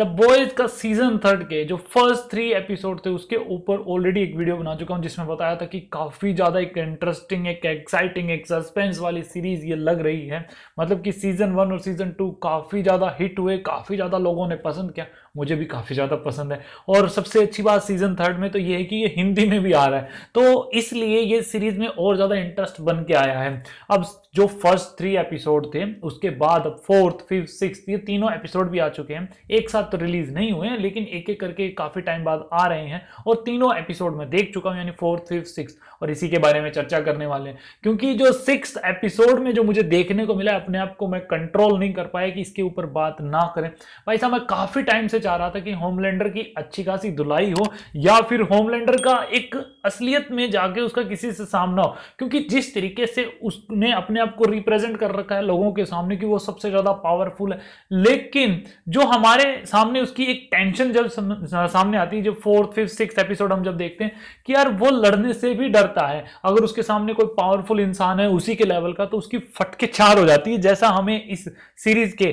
the Boys का season third के जो फर्स्ट थ्री एपिसोड थे उसके ऊपर ऑलरेडी एक वीडियो बना चुका हूँ जिसमें बताया था कि काफ़ी ज़्यादा एक इंटरेस्टिंग एक एक्साइटिंग एक सस्पेंस वाली सीरीज ये लग रही है मतलब कि सीजन वन और सीजन टू काफ़ी ज़्यादा हिट हुए काफ़ी ज़्यादा लोगों ने पसंद किया मुझे भी काफ़ी ज़्यादा पसंद है और सबसे अच्छी बात सीजन थर्ड में तो ये है कि ये हिंदी में भी आ रहा है तो इसलिए ये सीरीज में और ज़्यादा इंटरेस्ट बन के आया है अब जो फर्स्ट थ्री एपिसोड थे उसके बाद अब फोर्थ फिफ्थ सिक्स ये तीनों एपिसोड भी आ चुके हैं एक साथ तो रिलीज नहीं हुए हैं लेकिन एक एक करके काफी टाइम बाद आ रहे हैं और तीनों एपिसोड में देख चुका हूं यानी फोर्थ फिफ्थ सिक्स और इसी के बारे में चर्चा करने वाले हैं क्योंकि जो सिक्स एपिसोड में जो मुझे देखने को मिला अपने आप को मैं कंट्रोल नहीं कर पाया कि इसके ऊपर बात ना करें भाई साहब मैं काफी टाइम से चाह रहा था कि होमलैंडर की अच्छी खासी धुलाई हो या फिर होमलैंडर का एक असलियत में जाके उसका किसी से सामना हो क्योंकि जिस तरीके से उसने अपने आप को रिप्रेजेंट कर रखा है लोगों के सामने कि वो सबसे ज्यादा पावरफुल है लेकिन जो हमारे सामने सामने उसकी एक टेंशन जब सामने आती है जब फोर्थ फिफ्थ सिक्स एपिसोड हम जब देखते हैं कि यार वो लड़ने से भी डरता है अगर उसके सामने कोई पावरफुल इंसान है उसी के लेवल का तो उसकी फटके छार हो जाती है जैसा हमें इस सीरीज के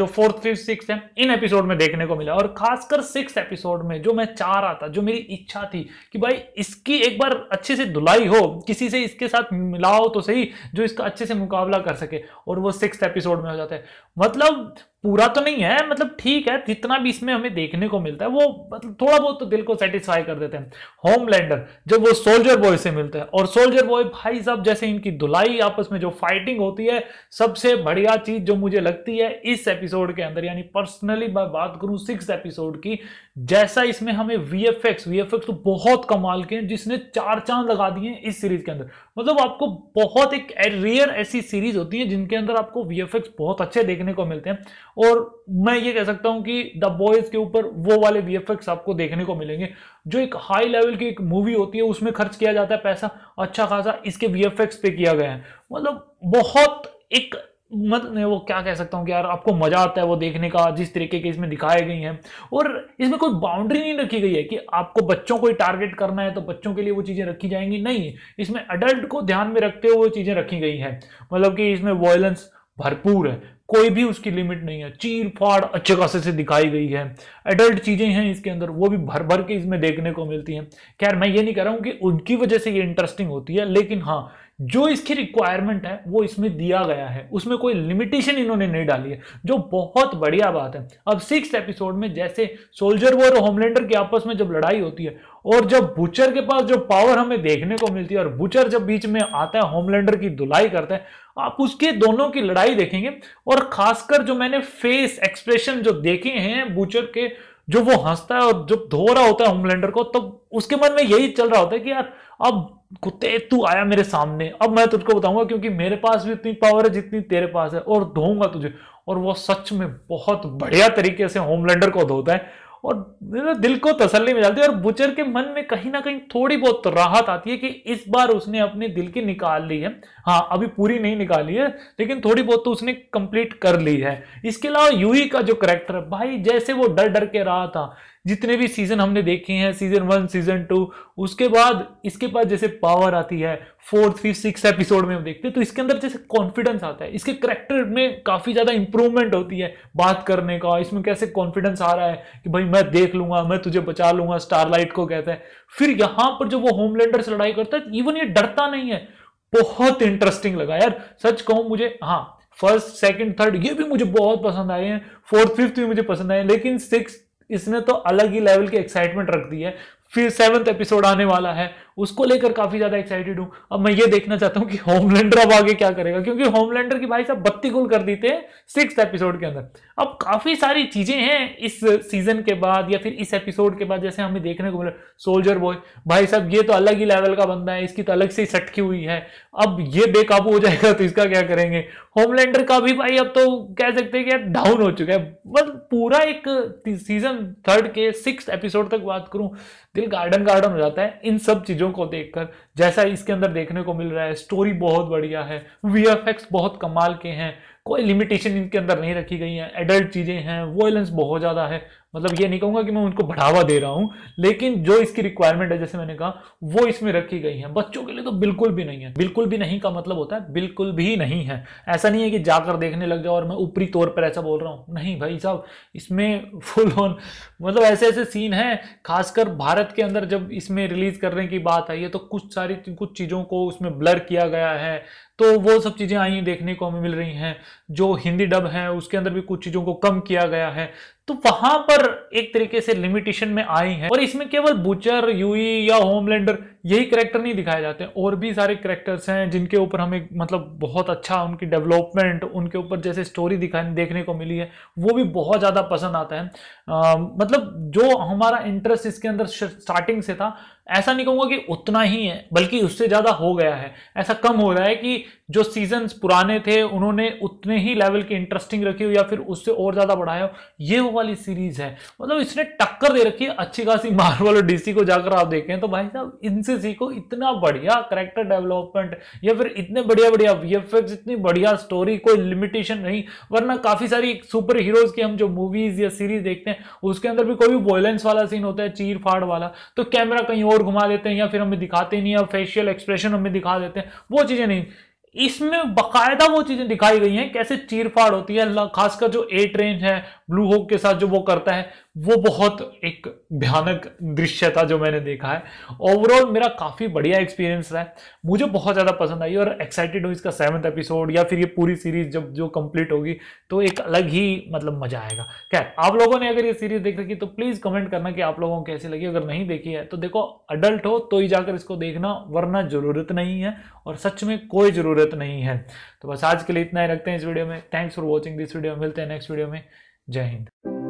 जो फोर्थ फिफ्थ सिक्स है इन एपिसोड में देखने को मिला और खासकर सिक्स एपिसोड में जो मैं चाह रहा था जो मेरी इच्छा थी कि भाई इसकी एक बार अच्छे से धुलाई हो किसी से इसके साथ मिलाओ तो सही जो इसका अच्छे से मुकाबला कर सके और वो सिक्स एपिसोड में हो जाता है मतलब पूरा तो नहीं है मतलब ठीक है जितना भी इसमें हमें देखने को मिलता है वो मतलब थोड़ा बहुत तो दिल को सेटिस्फाई कर देते हैं होमलैंडर जब वो सोल्जर बॉय से मिलते हैं और सोल्जर बॉय भाई साहब जैसे इनकी धुलाई आपस में जो फाइटिंग होती है सबसे बढ़िया चीज जो मुझे लगती है इस एपिसोड के अंदर यानी पर्सनली मैं बात करूं सिक्स एपिसोड की जैसा इसमें हमें V F X V F X तो बहुत कमाल के हैं जिसने चार चांद लगा दिए हैं इस सीरीज के अंदर मतलब आपको बहुत एक रेयर ऐसी सीरीज होती है जिनके अंदर आपको वी एफ एक्स बहुत अच्छे देखने को मिलते हैं और मैं ये कह सकता हूं कि द बॉयज के ऊपर वो वाले वी आपको देखने को मिलेंगे जो एक हाई लेवल की एक मूवी होती है उसमें खर्च किया जाता है पैसा अच्छा खासा इसके वी पे किया गया है मतलब बहुत एक मत नहीं वो क्या कह सकता हूँ कि यार आपको मजा आता है वो देखने का जिस तरीके के इसमें दिखाई गई हैं और इसमें कोई बाउंड्री नहीं रखी गई है कि आपको बच्चों को ही टारगेट करना है तो बच्चों के लिए वो चीज़ें रखी जाएंगी नहीं इसमें अडल्ट को ध्यान में रखते हुए वो चीज़ें रखी गई हैं मतलब कि इसमें वॉयलेंस भरपूर है कोई भी उसकी लिमिट नहीं है चीर फाड़ अच्छे खासे से दिखाई गई है एडल्ट चीज़ें हैं इसके अंदर वो भी भर भर के इसमें देखने को मिलती हैं खैर मैं ये नहीं कह रहा हूँ कि उनकी वजह से ये इंटरेस्टिंग होती है लेकिन हाँ जो इसकी रिक्वायरमेंट है वो इसमें दिया गया है उसमें कोई लिमिटेशन इन्होंने नहीं डाली है जो बहुत बढ़िया बात है अब सिक्स एपिसोड में जैसे सोल्जर वो और होमलैंडर के आपस में जब लड़ाई होती है और जब बुचर के पास जो पावर हमें देखने को मिलती है और बुचर जब बीच में आता है होमलैंडर की धुलाई करता है आप उसके दोनों की लड़ाई देखेंगे और खासकर जो मैंने फेस एक्सप्रेशन जो देखे हैं बूचर के जो वो हंसता है और जब धो रहा होता है होमलैंडर को तो उसके मन में यही चल रहा होता है कि यार अब कुत्ते तू आया मेरे सामने अब मैं तुझको बताऊंगा क्योंकि मेरे पास भी इतनी पावर है जितनी तेरे पास है और धोऊंगा तुझे और वो सच में बहुत बढ़िया तरीके से होमलैंडर को धोता है और दिल को तसल्ली में जाती है और बुचर के मन में कहीं ना कहीं थोड़ी बहुत तो राहत आती है कि इस बार उसने अपने दिल की निकाल ली है हाँ अभी पूरी नहीं निकाली है लेकिन थोड़ी बहुत तो उसने कंप्लीट कर ली है इसके अलावा यूही का जो करेक्टर है भाई जैसे वो डर डर के रहा था जितने भी सीजन हमने देखे हैं सीजन वन सीजन टू उसके बाद इसके बाद जैसे पावर आती है फोर्थ फिफ्थ सिक्स एपिसोड में हम देखते हैं तो इसके अंदर जैसे कॉन्फिडेंस आता है इसके करेक्टर में काफ़ी ज़्यादा इंप्रूवमेंट होती है बात करने का इसमें कैसे कॉन्फिडेंस आ रहा है कि भाई मैं देख लूंगा मैं तुझे बचा लूंगा स्टारलाइट को कहता है फिर यहाँ पर जो वो होमलैंडर से लड़ाई करता है इवन ये डरता नहीं है बहुत इंटरेस्टिंग लगा यार सच कहूँ मुझे हाँ फर्स्ट सेकंड थर्ड ये भी मुझे बहुत पसंद आए हैं फोर्थ फिफ्थ भी मुझे पसंद आए लेकिन सिक्स इसने तो अलग ही लेवल की एक्साइटमेंट रख दी है फिर सेवंथ एपिसोड आने वाला है उसको लेकर काफी ज्यादा एक्साइटेड हूं अब मैं ये देखना चाहता हूं कि होमलैंडर अब आगे क्या करेगा क्योंकि होमलैंडर की भाई साहब बत्ती गुल कर देते हैं सिक्स एपिसोड के अंदर अब काफी सारी चीजें हैं इस सीजन के बाद या फिर इस एपिसोड के बाद जैसे हमें देखने को मिला सोल्जर बॉय भाई साहब ये तो अलग ही लेवल का बंदा है इसकी तो अलग से ही सटकी हुई है अब ये बेकाबू हो जाएगा तो इसका क्या करेंगे होमलैंडर का भी भाई अब तो कह सकते हैं कि डाउन हो चुका है मतलब पूरा एक सीजन थर्ड के सिक्स एपिसोड तक बात करूं फिर गार्डन गार्डन हो जाता है इन सब चीजों को देखकर जैसा इसके अंदर देखने को मिल रहा है स्टोरी बहुत बढ़िया है वी बहुत कमाल के हैं कोई लिमिटेशन इनके अंदर नहीं रखी गई है एडल्ट चीज़ें हैं वॉयलेंस बहुत ज़्यादा है मतलब ये नहीं कहूँगा कि मैं उनको बढ़ावा दे रहा हूँ लेकिन जो इसकी रिक्वायरमेंट है जैसे मैंने कहा वो इसमें रखी गई है बच्चों के लिए तो बिल्कुल भी नहीं है बिल्कुल भी नहीं का मतलब होता है बिल्कुल भी नहीं है ऐसा नहीं है कि जाकर देखने लग जाओ और मैं ऊपरी तौर पर ऐसा बोल रहा हूँ नहीं भाई साहब इसमें फुल ऑन मतलब ऐसे ऐसे सीन हैं खासकर भारत के अंदर जब इसमें रिलीज करने की बात आई है तो कुछ सारी कुछ चीज़ों को उसमें ब्लर किया गया है तो वो सब चीज़ें आई देखने को हमें मिल रही हैं जो हिंदी डब है उसके अंदर भी कुछ चीज़ों को कम किया गया है तो वहां पर एक तरीके से लिमिटेशन में आई है और इसमें केवल बुचर यूई e या होमलैंडर यही करेक्टर नहीं दिखाए जाते हैं और भी सारे करेक्टर्स हैं जिनके ऊपर हमें मतलब बहुत अच्छा उनकी डेवलपमेंट उनके ऊपर जैसे स्टोरी दिखाने देखने को मिली है वो भी बहुत ज़्यादा पसंद आता है आ, मतलब जो हमारा इंटरेस्ट इसके अंदर स्टार्टिंग से था ऐसा नहीं कहूँगा कि उतना ही है बल्कि उससे ज़्यादा हो गया है ऐसा कम हो रहा है कि जो सीजन पुराने थे उन्होंने उतने ही लेवल की इंटरेस्टिंग रखी हो या फिर उससे और ज्यादा बढ़ाया हो ये वो वाली सीरीज है मतलब इसने टक्कर दे रखी है अच्छी खासी मार्वल और डीसी को जाकर आप देखें तो भाई साहब इनसे सीखो इतना बढ़िया करेक्टर डेवलपमेंट या फिर इतने बढ़िया बढ़िया वी इतनी बढ़िया स्टोरी कोई लिमिटेशन नहीं वरना काफी सारी सुपर हीरोज की हम जो मूवीज या सीरीज देखते हैं उसके अंदर भी कोई भी वॉयलेंस वाला सीन होता है चीर फाड़ वाला तो कैमरा कहीं और घुमा देते हैं या फिर हमें दिखाते नहीं या फेशियल एक्सप्रेशन हमें दिखा देते हैं वो चीजें नहीं इसमें बकायदा वो चीजें दिखाई गई हैं कैसे चीरफाड़ होती है खासकर जो एट रेंज है ब्लू होक के साथ जो वो करता है वो बहुत एक भयानक दृश्य था जो मैंने देखा है ओवरऑल मेरा काफ़ी बढ़िया एक्सपीरियंस रहा है मुझे बहुत ज़्यादा पसंद आई और एक्साइटेड हूँ इसका सेवन्थ एपिसोड या फिर ये पूरी सीरीज जब जो कंप्लीट होगी तो एक अलग ही मतलब मज़ा आएगा खैर आप लोगों ने अगर ये सीरीज देख रखी तो प्लीज़ कमेंट करना कि आप लोगों को कैसी लगी अगर नहीं देखी है तो देखो अडल्ट हो तो ही जाकर इसको देखना वरना ज़रूरत नहीं है और सच में कोई ज़रूरत नहीं है तो बस आज के लिए इतना ही रखते हैं इस वीडियो में thanks for watching this video मिलते हैं नेक्स्ट वीडियो में जय हिंद